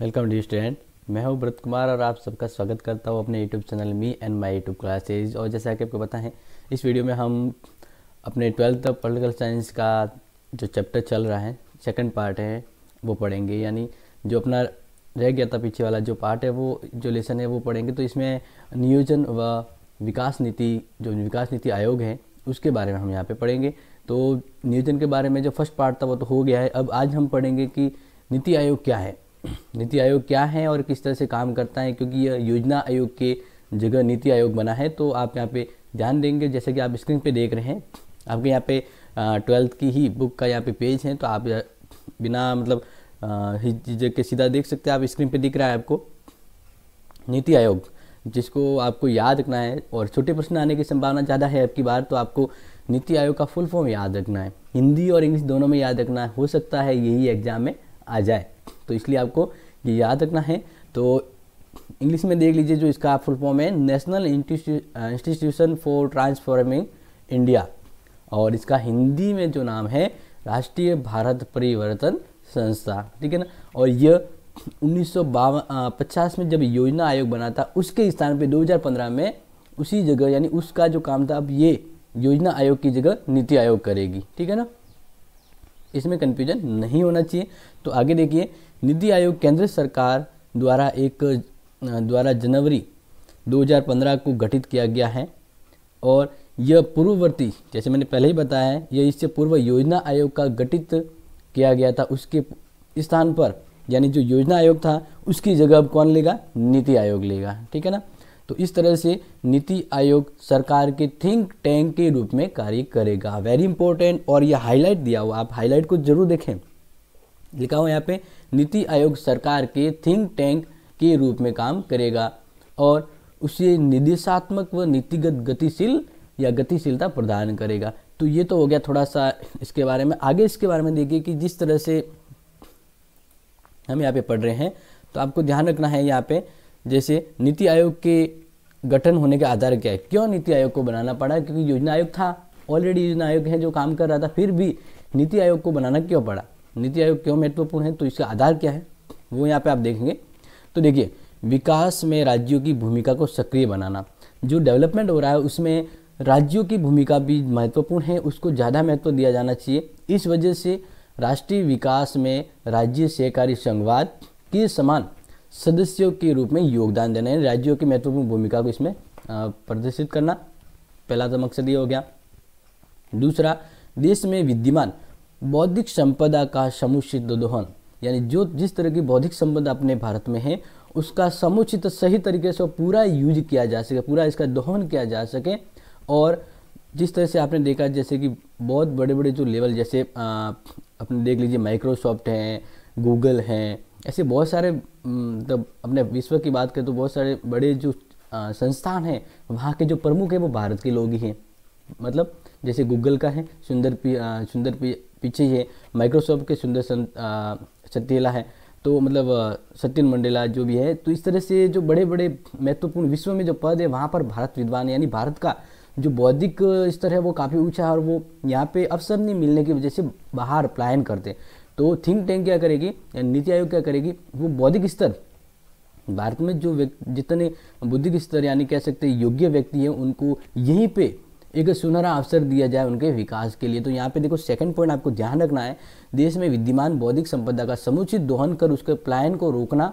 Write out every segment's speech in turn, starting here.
welcome dear student मैं हूं व्रत कुमार और आप सबका स्वागत करता हूं अपने YouTube channel me and my YouTube classes और जैसा कि आपको पता है इस वीडियो में हम अपने ट्वेल्थ ऑफ पोलिटिकल साइंस का जो चैप्टर चल रहा है सेकंड पार्ट है वो पढ़ेंगे यानी जो अपना रह गया था पीछे वाला जो पार्ट है वो जो लेसन है वो पढ़ेंगे तो इसमें नियोजन व विकास नीति जो विकास नीति आयोग है उसके बारे में हम यहाँ पर पढ़ेंगे तो नियोजन के बारे में जो फर्स्ट पार्ट था वो तो हो गया है अब आज हम पढ़ेंगे कि नीति आयोग क्या है नीति आयोग क्या है और किस तरह से काम करता है क्योंकि यह योजना आयोग के जगह नीति आयोग बना है तो आप यहाँ पे ध्यान देंगे जैसे कि आप स्क्रीन पे देख रहे हैं आपके यहाँ पे ट्वेल्थ की ही बुक का यहाँ पे पेज है तो आप बिना मतलब हिजक के सीधा देख सकते हैं आप स्क्रीन पे दिख रहा है आपको नीति आयोग जिसको आपको याद रखना है और छोटे प्रश्न आने की संभावना ज़्यादा है आपकी बार तो आपको नीति आयोग का फुल फॉर्म याद रखना है हिंदी और इंग्लिश दोनों में याद रखना है हो सकता है यही एग्ज़ाम में आ जाए तो इसलिए आपको ये याद रखना है तो इंग्लिश में देख लीजिए जो इसका फुल फॉर्म है national institution for transforming India और इसका हिंदी में जो नाम है राष्ट्रीय भारत परिवर्तन संस्था ठीक है ना और यह उन्नीस पचास में जब योजना आयोग बना था उसके स्थान पे 2015 में उसी जगह यानी उसका जो काम था अब ये योजना आयोग की जगह नीति आयोग करेगी ठीक है ना इसमें कंफ्यूजन नहीं होना चाहिए तो आगे देखिए नीति आयोग केंद्र सरकार द्वारा एक द्वारा जनवरी 2015 को गठित किया गया है और यह पूर्ववर्ती जैसे मैंने पहले ही बताया है यह इससे पूर्व योजना आयोग का गठित किया गया था उसके स्थान पर यानी जो योजना आयोग था उसकी जगह अब कौन लेगा नीति आयोग लेगा ठीक है ना तो इस तरह से नीति आयोग सरकार के थिंक टैंक के रूप में कार्य करेगा वेरी इंपॉर्टेंट और यह हाईलाइट दिया हुआ आप हाईलाइट को जरूर देखें लिखा हुआ यहाँ पे नीति आयोग सरकार के थिंक टैंक के रूप में काम करेगा और उसे निर्देशात्मक व नीतिगत गतिशील या गतिशीलता प्रदान करेगा तो ये तो हो गया थोड़ा सा इसके बारे में आगे इसके बारे में देखिए कि जिस तरह से हम यहाँ पे पढ़ रहे हैं तो आपको ध्यान रखना है यहाँ पे जैसे नीति आयोग के गठन होने के आधार क्या है क्यों नीति आयोग को बनाना पड़ा क्योंकि योजना आयोग था ऑलरेडी योजना आयोग है जो काम कर रहा था फिर भी नीति आयोग को बनाना क्यों पड़ा नीति आयोग क्यों महत्वपूर्ण है तो इसका आधार क्या है वो यहाँ पे आप देखेंगे तो देखिए विकास में राज्यों की भूमिका को सक्रिय बनाना जो डेवलपमेंट हो रहा है उसमें राज्यों की भूमिका भी महत्वपूर्ण है उसको ज़्यादा महत्व दिया जाना चाहिए इस वजह से राष्ट्रीय विकास में राज्य सहकारी संघवाद के समान सदस्यों के रूप में योगदान देना है राज्यों की महत्वपूर्ण भूमिका को इसमें प्रदर्शित करना पहला तो मकसद ये हो गया दूसरा देश में विद्यमान बौद्धिक संपदा का समुचित दोहन यानी जो जिस तरह की बौद्धिक संपदा अपने भारत में है उसका समुचित सही तरीके से पूरा यूज किया जा सके पूरा इसका दोहन किया जा सके और जिस तरह से आपने देखा जैसे कि बहुत बड़े बड़े जो लेवल जैसे अपने देख लीजिए माइक्रोसॉफ्ट हैं गूगल हैं ऐसे बहुत सारे मतलब अपने विश्व की बात करें तो बहुत सारे बड़े जो संस्थान हैं वहाँ के जो प्रमुख हैं वो भारत के लोग ही हैं मतलब जैसे गूगल का है सुंदर पी सुंदर पी पीछे ये माइक्रोसॉफ्ट के सुंदर सत्यला है तो मतलब सत्यन मंडेला जो भी है तो इस तरह से जो बड़े बड़े महत्वपूर्ण विश्व में जो पद है वहाँ पर भारत विद्वान यानी भारत का जो बौद्धिक स्तर है वो काफ़ी ऊंचा है और वो यहाँ पे अवसर नहीं मिलने की वजह से बाहर प्लान करते तो थिंक टैंक क्या करेगी यानी नीति आयोग क्या करेगी वो बौद्धिक स्तर भारत में जो जितने बौद्धिक स्तर यानी कह सकते योग्य व्यक्ति हैं उनको यहीं पर एक सुनहरा अवसर दिया जाए उनके विकास के लिए तो यहाँ पे देखो सेकंड पॉइंट आपको ध्यान रखना है देश में विद्यमान बौद्धिक संपदा का समुचित दोहन कर उसके पलायन को रोकना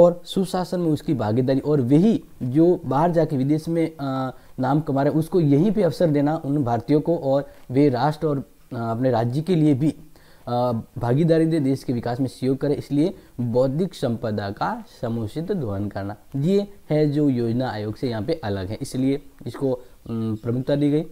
और सुशासन में उसकी भागीदारी और वही जो बाहर जाके विदेश में नाम कमा रहे उसको यहीं पे अवसर देना उन भारतीयों को और वे राष्ट्र और अपने राज्य के लिए भी भागीदारी दे देश के विकास में सहयोग करे इसलिए बौद्धिक संपदा का समुचित दोहन करना ये है जो योजना आयोग से यहाँ पे अलग है इसलिए इसको प्रमुखता दी गई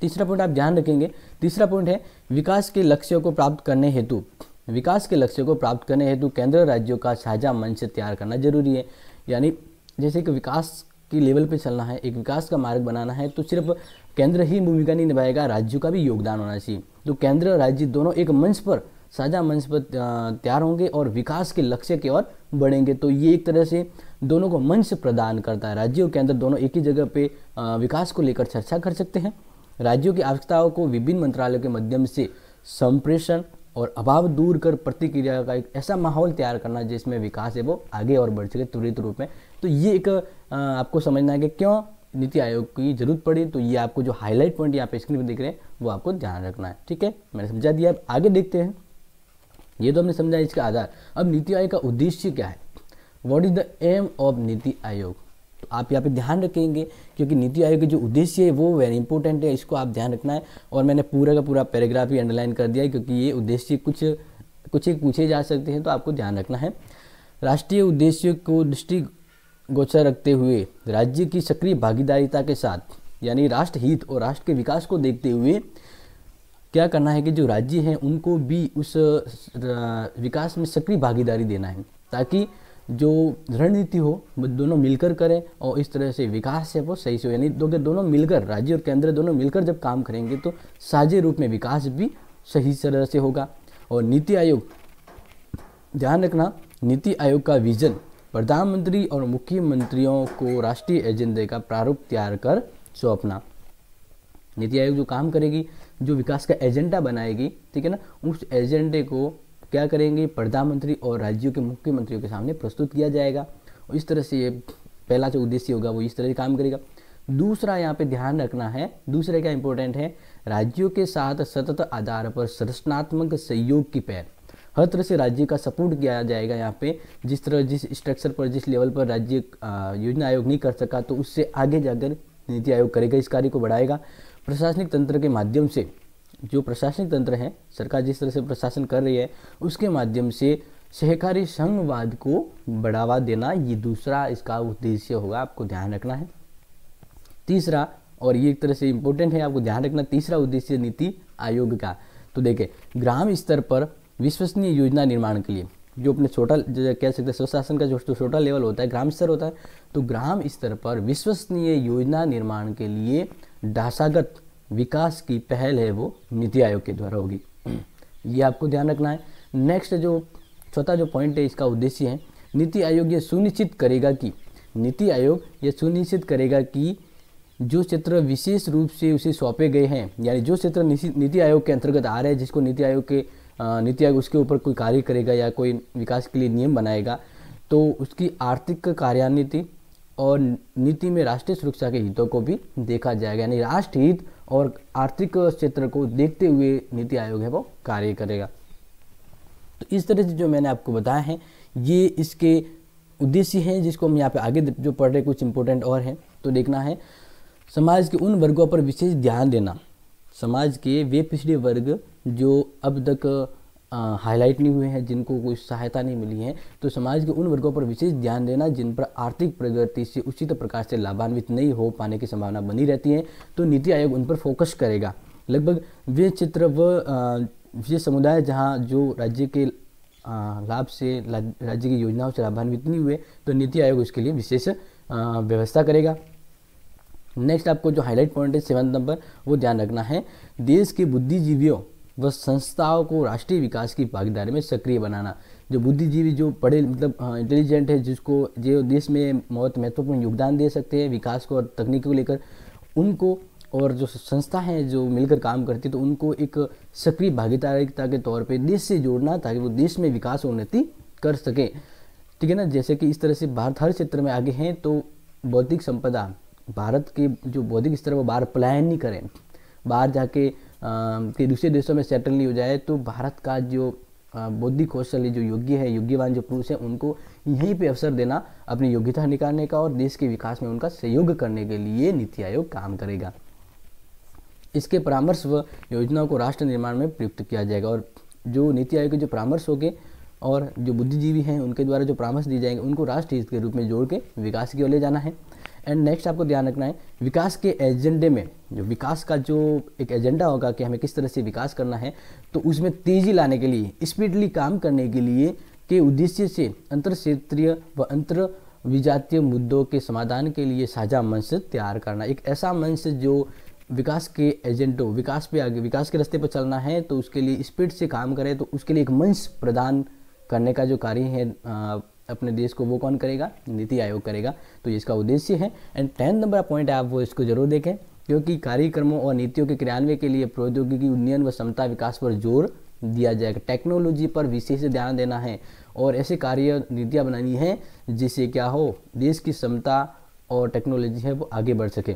तीसरा पॉइंट आप ध्यान रखेंगे तीसरा पॉइंट है विकास के लक्ष्यों को प्राप्त करने हेतु विकास के लक्ष्यों को प्राप्त करने हेतु केंद्र राज्यों का साझा मंच तैयार करना जरूरी है यानी जैसे कि विकास की लेवल पे चलना है एक विकास का मार्ग बनाना है तो सिर्फ केंद्र ही भूमिका नहीं निभाएगा राज्यों का भी योगदान होना चाहिए तो केंद्र राज्य दोनों एक मंच पर साझा मंच पर तैयार होंगे और विकास के लक्ष्य की ओर बढ़ेंगे तो ये एक तरह से दोनों को मंच प्रदान करता है राज्य और केंद्र दोनों एक ही जगह पे विकास को लेकर चर्चा कर सकते हैं राज्यों की आवश्यकताओं को विभिन्न मंत्रालयों के माध्यम से संप्रेषण और अभाव दूर कर प्रतिक्रिया का एक ऐसा माहौल तैयार करना जिसमें विकास है वो आगे और बढ़ सके त्वरित रूप में तो ये एक आपको समझना है कि क्यों नीति आयोग की जरूरत पड़ी तो ये आपको जो हाईलाइट पॉइंट यहाँ पे स्क्रीन पर देख रहे हैं वो आपको ध्यान रखना है ठीक है मैंने समझा दिया अब आगे देखते हैं ये तो हमने समझा इसका आधार अब नीति आयोग का उद्देश्य क्या है what is the aim of NITI Aayog तो आप यहाँ पे ध्यान रखेंगे क्योंकि नीति आयोग के जो उद्देश्य है वो वेरी इंपॉर्टेंट है इसको आप ध्यान रखना है और मैंने पूरा का पूरा पैराग्राफ ही अंडरलाइन कर दिया है क्योंकि ये उद्देश्य कुछ कुछ एक पूछे जा सकते हैं तो आपको ध्यान रखना है राष्ट्रीय उद्देश्य को दृष्टि गोचर रखते हुए राज्य की सक्रिय भागीदारीता के साथ यानी राष्ट्र हित और राष्ट्र के विकास को देखते हुए क्या करना है कि जो राज्य हैं उनको भी उस विकास में सक्रिय भागीदारी देना है ताकि जो रणनीति हो दोनों मिलकर करें और इस तरह से विकास है वो सही से हो यानी दो दोनों मिलकर राज्य और केंद्र दोनों मिलकर जब काम करेंगे तो साझे रूप में विकास भी सही तरह से होगा और नीति आयोग ध्यान रखना नीति आयोग का विजन प्रधानमंत्री और मुख्यमंत्रियों को राष्ट्रीय एजेंडे का प्रारूप तैयार कर सौंपना नीति आयोग जो काम करेगी जो विकास का एजेंडा बनाएगी ठीक है ना उस एजेंडे को क्या करेंगे प्रधानमंत्री और राज्यों के मुख्यमंत्रियों के सामने प्रस्तुत किया जाएगा और इस तरह से ये पहला जो उद्देश्य होगा वो इस तरह से काम करेगा दूसरा यहाँ पे ध्यान रखना है दूसरा क्या इंपॉर्टेंट है राज्यों के साथ सतत आधार पर संरचनात्मक सहयोग की पैर हर तरह से राज्य का सपोर्ट किया जाएगा यहाँ पे जिस तरह जिस स्ट्रक्चर पर जिस लेवल पर राज्य योजना आयोग नहीं कर सका तो उससे आगे जाकर नीति आयोग करेगा इस कार्य को बढ़ाएगा प्रशासनिक तंत्र के माध्यम से जो प्रशासनिक तंत्र है सरकार जिस तरह से प्रशासन कर रही है उसके माध्यम से सहकारी संघवाद को बढ़ावा देना ये दूसरा इसका उद्देश्य होगा आपको ध्यान रखना है तीसरा और ये एक तरह से इम्पोर्टेंट है आपको ध्यान रखना तीसरा उद्देश्य नीति आयोग का तो देखे ग्राम स्तर पर विश्वसनीय योजना निर्माण के लिए जो अपने छोटा कह सकते हैं स्वशासन का जो तो छोटा लेवल होता है ग्राम स्तर होता है तो ग्राम स्तर पर विश्वसनीय योजना निर्माण के लिए ढांचागत विकास की पहल है वो नीति आयोग के द्वारा होगी ये आपको ध्यान रखना है नेक्स्ट जो चौथा जो पॉइंट है इसका उद्देश्य है नीति आयोग ये सुनिश्चित करेगा कि नीति आयोग ये सुनिश्चित करेगा कि जो क्षेत्र विशेष रूप से उसे सौंपे गए हैं यानी जो क्षेत्र नीति आयोग के अंतर्गत आ रहे हैं जिसको नीति आयोग के नीति आयोग उसके ऊपर कोई कार्य करेगा या कोई विकास के लिए नियम बनाएगा तो उसकी आर्थिक कार्यान्विति और नीति में राष्ट्रीय सुरक्षा के हितों को भी देखा जाएगा यानी राष्ट्रहित और आर्थिक क्षेत्र को देखते हुए नीति आयोग है वो कार्य करेगा तो इस तरह से जो मैंने आपको बताया है ये इसके उद्देश्य हैं जिसको हम यहाँ पे आगे जो पढ़ रहे कुछ इंपॉर्टेंट और हैं तो देखना है समाज के उन वर्गों पर विशेष ध्यान देना समाज के वे पिछड़े वर्ग जो अब तक हाईलाइट नहीं हुए हैं जिनको कोई सहायता नहीं मिली है तो समाज के उन वर्गों पर विशेष ध्यान देना जिन पर आर्थिक प्रगति से उचित प्रकार से लाभान्वित नहीं हो पाने की संभावना बनी रहती है तो नीति आयोग उन पर फोकस करेगा लगभग वे चित्र व विशेष समुदाय जहाँ जो राज्य के लाभ से राज्य की योजनाओं से लाभान्वित नहीं हुए तो नीति आयोग उसके लिए विशेष व्यवस्था करेगा नेक्स्ट आपको जो हाईलाइट पॉइंट है सेवन नंबर वो ध्यान रखना है देश के बुद्धिजीवियों व संस्थाओं को राष्ट्रीय विकास की भागीदारी में सक्रिय बनाना जो बुद्धिजीवी जो पढ़े मतलब इंटेलिजेंट हाँ, है जिसको जो देश में बहुत महत्वपूर्ण योगदान दे सकते हैं विकास को और तकनीक को लेकर उनको और जो संस्था हैं जो मिलकर काम करती है तो उनको एक सक्रिय भागीदारिता के तौर पे देश से जोड़ना ताकि वो देश में विकास उन्नति कर सके ठीक है ना जैसे कि इस तरह से भारत हर क्षेत्र में आगे हैं तो बौद्धिक संपदा भारत के जो बौद्धिक स्तर वो बाहर पलायन नहीं करें बाहर जाके के दूसरे देशों में सेटल नहीं हो जाए तो भारत का जो बौद्धिक कौशल जो योग्य है योग्यवान जो पुरुष है उनको यहीं पे अवसर देना अपनी योग्यता निकालने का और देश के विकास में उनका सहयोग करने के लिए नीति आयोग काम करेगा इसके परामर्श व योजनाओं को राष्ट्र निर्माण में प्रयुक्त किया जाएगा और जो नीति आयोग के जो परामर्श होंगे और जो बुद्धिजीवी हैं उनके द्वारा जो परामर्श दिए जाएंगे उनको राष्ट्र हित के रूप में जोड़ के विकास की ओर ले जाना है एंड नेक्स्ट आपको ध्यान रखना है विकास के एजेंडे में जो विकास का जो एक एजेंडा होगा कि हमें किस तरह से विकास करना है तो उसमें तेज़ी लाने के लिए स्पीडली काम करने के लिए के उद्देश्य से अंतर क्षेत्रीय व अंतर विजातीय मुद्दों के समाधान के लिए साझा मंच तैयार करना एक ऐसा मंच जो विकास के एजेंडों विकास पे आगे विकास के रास्ते पर चलना है तो उसके लिए स्पीड से काम करें तो उसके लिए एक मंच प्रदान करने का जो कार्य है अपने देश को वो कौन करेगा नीति आयोग करेगा तो इसका उद्देश्य है एंड टेंथ नंबर पॉइंट आप वो इसको जरूर देखें क्योंकि कार्यक्रमों और नीतियों के क्रियान्वयन के लिए प्रौद्योगिकी उन्नयन व क्षमता विकास पर जोर दिया जाएगा टेक्नोलॉजी पर विशेष ध्यान देना है और ऐसे कार्य नीतियाँ बनानी है जिससे क्या हो देश की क्षमता और टेक्नोलॉजी है वो आगे बढ़ सके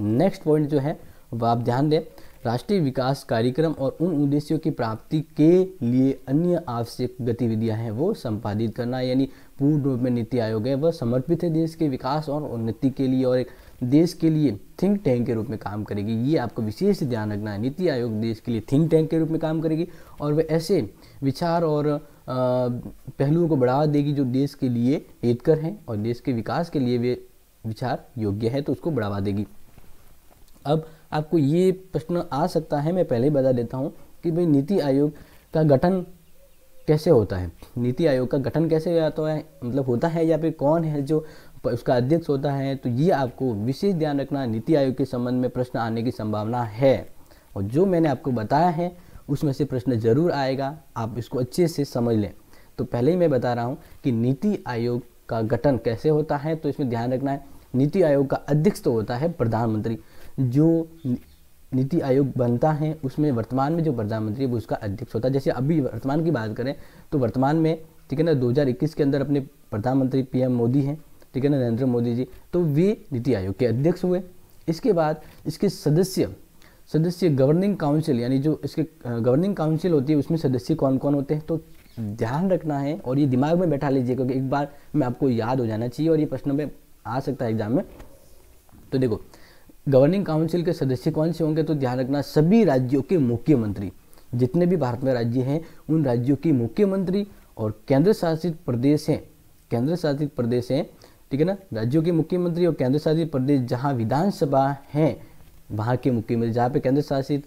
नेक्स्ट पॉइंट जो है वह आप ध्यान दें राष्ट्रीय विकास कार्यक्रम और उन उद्देश्यों की प्राप्ति के लिए अन्य आवश्यक गतिविधियां हैं वो संपादित करना यानी पूर्ण रूप में नीति आयोग है वह समर्पित है देश के विकास और उन्नति के लिए और एक देश के लिए थिंक टैंक के रूप में काम करेगी ये आपको विशेष ध्यान रखना है नीति आयोग देश के लिए थिंक टैंक के रूप में काम करेगी और वह ऐसे विचार और पहलुओं को बढ़ावा देगी जो देश के लिए हितकर हैं और देश के विकास के लिए वे विचार योग्य है तो उसको बढ़ावा देगी अब आपको ये प्रश्न आ सकता है मैं पहले ही बता देता हूँ कि भाई नीति आयोग का गठन कैसे होता है नीति आयोग का गठन कैसे या तो है मतलब होता है या फिर कौन है जो उसका अध्यक्ष होता है तो ये आपको विशेष ध्यान रखना नीति आयोग के संबंध में प्रश्न आने की संभावना है और जो मैंने आपको बताया है उसमें से प्रश्न जरूर आएगा आप इसको अच्छे से समझ लें तो पहले ही मैं बता रहा हूँ कि नीति आयोग का गठन कैसे होता है तो इसमें ध्यान रखना है नीति आयोग का अध्यक्ष तो होता है प्रधानमंत्री जो नीति आयोग बनता है उसमें वर्तमान में जो प्रधानमंत्री है वो उसका अध्यक्ष होता है जैसे अभी वर्तमान की बात करें तो वर्तमान में ठीक है ना 2021 के अंदर अपने प्रधानमंत्री पीएम मोदी हैं ठीक है ना नरेंद्र मोदी जी तो वे नीति आयोग के अध्यक्ष हुए इसके बाद इसके सदस्य सदस्य गवर्निंग काउंसिल यानी जो इसके गवर्निंग काउंसिल होती है उसमें सदस्य कौन कौन होते हैं तो ध्यान रखना है और ये दिमाग में बैठा लीजिए क्योंकि एक बार में आपको याद हो जाना चाहिए और ये प्रश्न में आ सकता है एग्जाम में तो देखो गवर्निंग काउंसिल के सदस्य कौन से होंगे तो ध्यान रखना सभी राज्यों के मुख्यमंत्री जितने भी भारत में राज्य हैं उन राज्यों के मुख्यमंत्री और केंद्र शासित प्रदेश हैं केंद्र शासित प्रदेश हैं ठीक है ना राज्यों के मुख्यमंत्री और केंद्र शासित प्रदेश जहाँ विधानसभा हैं वहाँ के मुख्यमंत्री जहाँ पे केंद्र शासित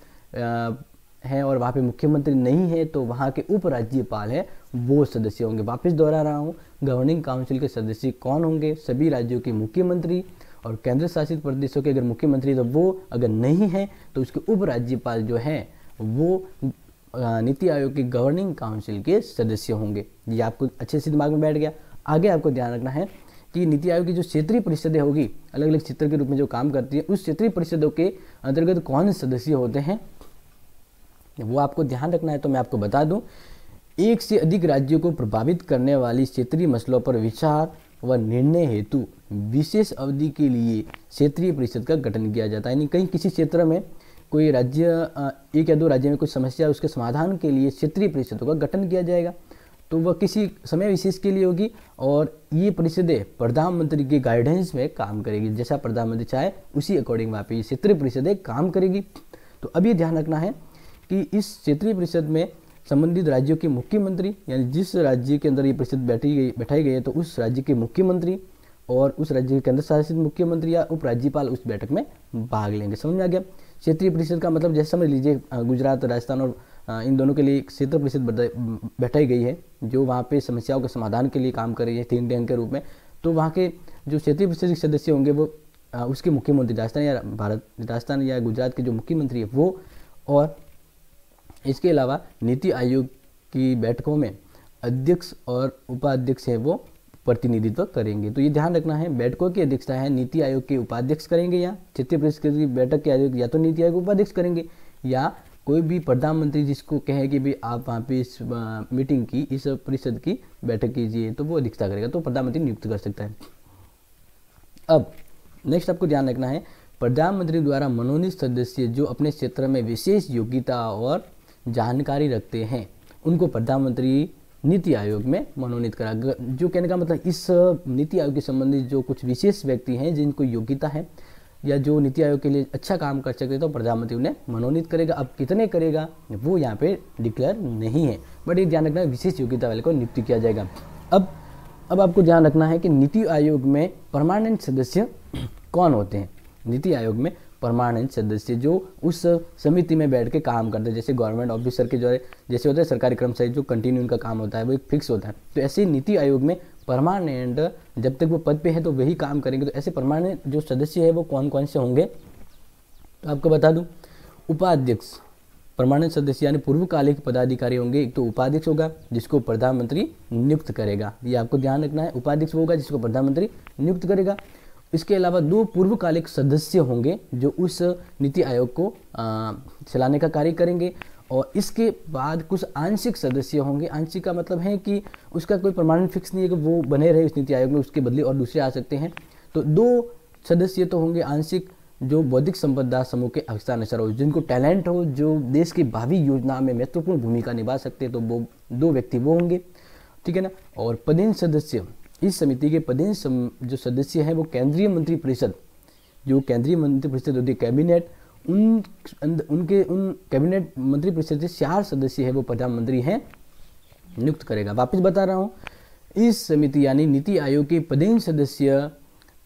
हैं और वहाँ पे मुख्यमंत्री नहीं है तो वहाँ के उपराज्यपाल हैं वो सदस्य होंगे वापस दोहरा रहा हूँ गवर्निंग काउंसिल के सदस्य कौन होंगे सभी राज्यों के मुख्यमंत्री और केंद्र शासित प्रदेशों के अगर मुख्यमंत्री तो वो अगर नहीं हैं तो उसके उपराज्यपाल जो हैं वो नीति आयोग के गवर्निंग काउंसिल के सदस्य होंगे ये आपको अच्छे से दिमाग में बैठ गया आगे आपको ध्यान रखना है कि नीति आयोग की जो क्षेत्रीय परिषदें होगी अलग अलग क्षेत्र के रूप में जो काम करती है उस क्षेत्रीय परिषदों के अंतर्गत कौन सदस्य होते हैं वो आपको ध्यान रखना है तो मैं आपको बता दूं एक से अधिक राज्यों को प्रभावित करने वाली क्षेत्रीय मसलों पर विचार व निर्णय हेतु विशेष अवधि के लिए क्षेत्रीय परिषद का गठन किया जाता है यानी कहीं किसी क्षेत्र में कोई राज्य एक या दो राज्य में कोई समस्या उसके समाधान के लिए क्षेत्रीय परिषदों का गठन किया जाएगा तो वह किसी समय विशेष के लिए होगी और ये परिषदें प्रधानमंत्री के गाइडेंस में काम करेगी जैसा प्रधानमंत्री चाहे उसी अकॉर्डिंग वहाँ पर ये क्षेत्रीय परिषदें काम करेगी तो अभी ध्यान रखना है कि इस क्षेत्रीय परिषद में संबंधित राज्यों के मुख्यमंत्री यानी जिस राज्य के अंदर ये परिषद बैठी गई बैठाई गई है तो उस राज्य के मुख्यमंत्री और उस राज्य के केंद्र शासित मुख्यमंत्री या उपराज्यपाल उस बैठक में भाग लेंगे समझ में आ गया क्षेत्रीय परिषद का मतलब जैसे समझ लीजिए गुजरात राजस्थान और इन दोनों के लिए एक क्षेत्र परिषद बैठाई गई है जो वहाँ पे समस्याओं के समाधान के लिए काम कर रही है तीन टैंक के रूप में तो वहाँ के जो क्षेत्रीय परिषद के सदस्य होंगे वो उसके मुख्यमंत्री राजस्थान या भारत राजस्थान या गुजरात के जो मुख्यमंत्री है वो और इसके अलावा नीति आयोग की बैठकों में अध्यक्ष और उपाध्यक्ष है वो प्रतिनिधित्व करेंगे तो ये ध्यान रखना है बैठकों की अध्यक्षता है नीति आयोग के उपाध्यक्ष करेंगे या क्षेत्रीय परिषद की बैठक के आयोग या तो नीति आयोग उपाध्यक्ष करेंगे या कोई भी प्रधानमंत्री जिसको कहे कि भाई आप वहाँ पे इस मीटिंग की इस परिषद की बैठक कीजिए तो वो अध्यक्षता करेगा तो प्रधानमंत्री नियुक्त कर सकता है अब नेक्स्ट आपको ध्यान रखना है प्रधानमंत्री द्वारा मनोनीत सदस्य जो अपने क्षेत्र में विशेष योग्यता और जानकारी रखते हैं उनको प्रधानमंत्री नीति आयोग में मनोनीत करा जो कहने का मतलब इस नीति आयोग के संबंधित जो कुछ विशेष व्यक्ति हैं जिनको योग्यता है या जो नीति आयोग के लिए अच्छा काम कर सकते तो प्रधानमंत्री उन्हें मनोनीत करेगा अब कितने करेगा वो यहाँ पे डिक्लेयर नहीं है बट ये ध्यान रखना विशेष योग्यता वाले को नियुक्त किया जाएगा अब अब आपको ध्यान रखना है कि नीति आयोग में परमानेंट सदस्य कौन होते हैं नीति आयोग में परमानेंट सदस्य जो उस समिति में बैठ के काम करते हैं जैसे गवर्नमेंट ऑफिसर के जो है जैसे होता है सरकारी कर्मचारी जो कंटिन्यू उनका काम होता है वो एक फिक्स होता है तो ऐसे नीति आयोग में परमानेंट जब तक वो पद पे है तो वही काम करेंगे तो ऐसे परमानेंट जो सदस्य है वो कौन कौन से होंगे तो आपको बता दूँ उपाध्यक्ष परमानेंट सदस्य यानी पूर्वकालिक पदाधिकारी होंगे एक तो उपाध्यक्ष होगा जिसको प्रधानमंत्री नियुक्त करेगा ये आपको ध्यान रखना है उपाध्यक्ष होगा जिसको प्रधानमंत्री नियुक्त करेगा इसके अलावा दो पूर्वकालिक सदस्य होंगे जो उस नीति आयोग को चलाने का कार्य करेंगे और इसके बाद कुछ आंशिक सदस्य होंगे आंशिक का मतलब है कि उसका कोई प्रमाण फिक्स नहीं है कि वो बने रहे उस नीति आयोग में उसके बदले और दूसरे आ सकते हैं तो दो सदस्य तो होंगे आंशिक जो बौद्धिक संपदा समूह के हस्ताक्षर हो जिनको टैलेंट हो जो देश की भावी योजना में महत्वपूर्ण भूमिका निभा सकते हैं तो वो दो व्यक्ति वो होंगे ठीक है ना और पदेन सदस्य इस समिति के पदेन जो सदस्य हैं वो केंद्रीय मंत्री परिषद जो केंद्रीय मंत्री परिषद होती है कैबिनेट उन उनके उन कैबिनेट मंत्री परिषद के चार सदस्य हैं वो प्रधानमंत्री हैं नियुक्त करेगा वापस बता रहा हूँ इस समिति यानी नीति आयोग के पदेन सदस्य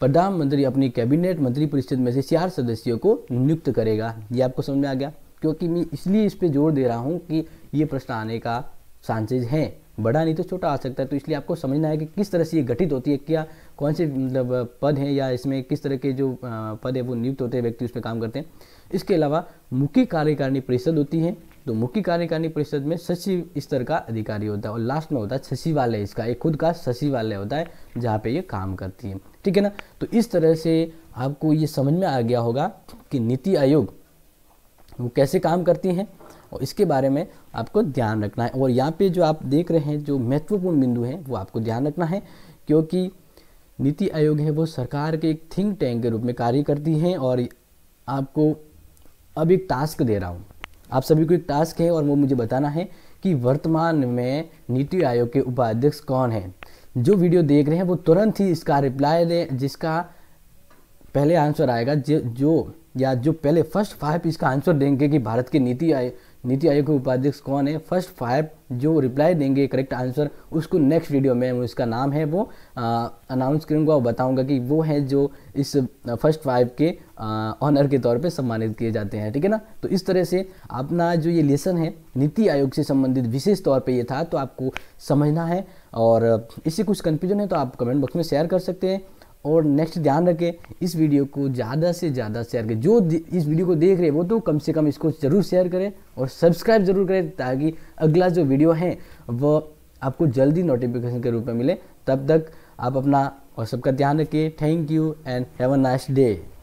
प्रधानमंत्री अपनी कैबिनेट मंत्री परिषद में से चार सदस्यों को नियुक्त करेगा ये आपको समझ में आ गया क्योंकि मैं इसलिए इस पर जोर दे रहा हूँ कि ये प्रश्न आने का चांसेज हैं बड़ा नहीं तो छोटा आ सकता है तो इसलिए आपको समझना है कि किस तरह से ये गठित होती है क्या कौन से मतलब पद हैं या इसमें किस तरह के जो पद है वो नियुक्त होते हैं व्यक्ति उस पर काम करते हैं इसके अलावा मुख्य कार्यकारिणी परिषद होती है तो मुख्य कार्यकारिणी परिषद में सचिव स्तर का अधिकारी होता है और लास्ट में होता है सचिवालय इसका एक खुद का सचिवालय होता है जहाँ पे ये काम करती है ठीक है ना तो इस तरह से आपको ये समझ में आ गया होगा कि नीति आयोग वो कैसे काम करती हैं और इसके बारे में आपको ध्यान रखना है और यहाँ पे जो आप देख रहे हैं जो महत्वपूर्ण बिंदु हैं वो आपको ध्यान रखना है क्योंकि नीति आयोग है वो सरकार के एक थिंक टैंक के रूप में कार्य करती हैं और आपको अब एक टास्क दे रहा हूँ आप सभी को एक टास्क है और वो मुझे बताना है कि वर्तमान में नीति आयोग के उपाध्यक्ष कौन हैं जो वीडियो देख रहे हैं वो तुरंत ही इसका रिप्लाई दें जिसका पहले आंसर आएगा जो या जो पहले फर्स्ट फाइव इसका आंसर देंगे कि भारत के नीति आयोग नीति आयोग के उपाध्यक्ष कौन है फर्स्ट फाइव जो रिप्लाई देंगे करेक्ट आंसर उसको नेक्स्ट वीडियो में उसका नाम है वो अनाउंस करूँगा और बताऊँगा कि वो है जो इस फर्स्ट फाइव के ऑनर के तौर पे सम्मानित किए जाते हैं ठीक है ना तो इस तरह से अपना जो ये लेसन है नीति आयोग से संबंधित विशेष तौर पर ये था तो आपको समझना है और इससे कुछ कन्फ्यूजन है तो आप कमेंट बॉक्स में शेयर कर सकते हैं और नेक्स्ट ध्यान रखें इस वीडियो को ज़्यादा से ज़्यादा शेयर करें जो इस वीडियो को देख रहे हैं वो तो कम से कम इसको ज़रूर शेयर करें और सब्सक्राइब ज़रूर करें ताकि अगला जो वीडियो है वह आपको जल्दी नोटिफिकेशन के रूप में मिले तब तक आप अपना और सबका ध्यान रखिए thank you and have a nice day